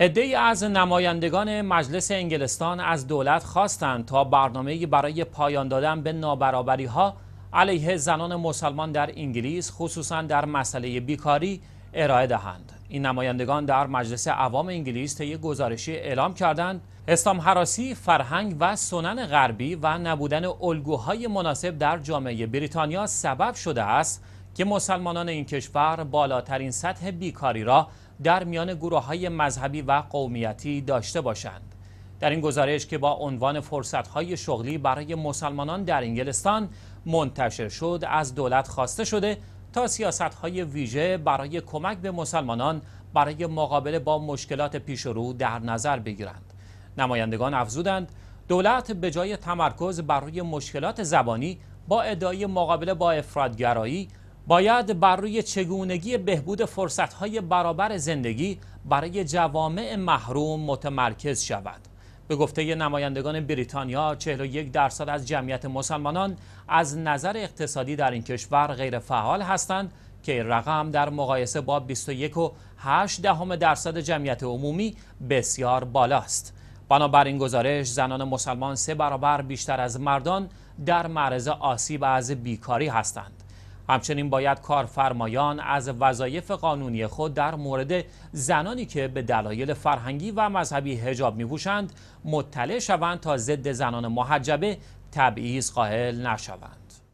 عدهای از نمایندگان مجلس انگلستان از دولت خواستند تا برنامه‌ای برای پایان دادن به نابرابری ها علیه زنان مسلمان در انگلیس خصوصا در مسئله بیکاری ارائه دهند این نمایندگان در مجلس عوام انگلیس طی گزارشی اعلام کردند اسلام حراسی فرهنگ و سنن غربی و نبودن الگوهای مناسب در جامعه بریتانیا سبب شده است که مسلمانان این کشور بالاترین سطح بیکاری را در میان گروه های مذهبی و قومیتی داشته باشند. در این گزارش که با عنوان فرصتهای شغلی برای مسلمانان در انگلستان منتشر شد از دولت خواسته شده تا سیاستهای ویژه برای کمک به مسلمانان برای مقابله با مشکلات پیش رو در نظر بگیرند نمایندگان افزودند دولت به جای تمرکز بر روی مشکلات زبانی با ادعای مقابله با افرادگرایی باید بر روی چگونگی بهبود فرصتهای برابر زندگی برای جوامع محروم متمرکز شود. به گفته نمایندگان بریتانیا 41 درصد از جمعیت مسلمانان از نظر اقتصادی در این کشور غیرفعال هستند که رقم در مقایسه با 21.8 دهم درصد جمعیت عمومی بسیار بالاست. بنابر این گزارش زنان مسلمان سه برابر بیشتر از مردان در معرض آسیب از بیکاری هستند. همچنین باید کارفرمایان از وظایف قانونی خود در مورد زنانی که به دلایل فرهنگی و مذهبی هجاب میپوشند مطلع شوند تا ضد زنان محجبه تبعیض قائل نشوند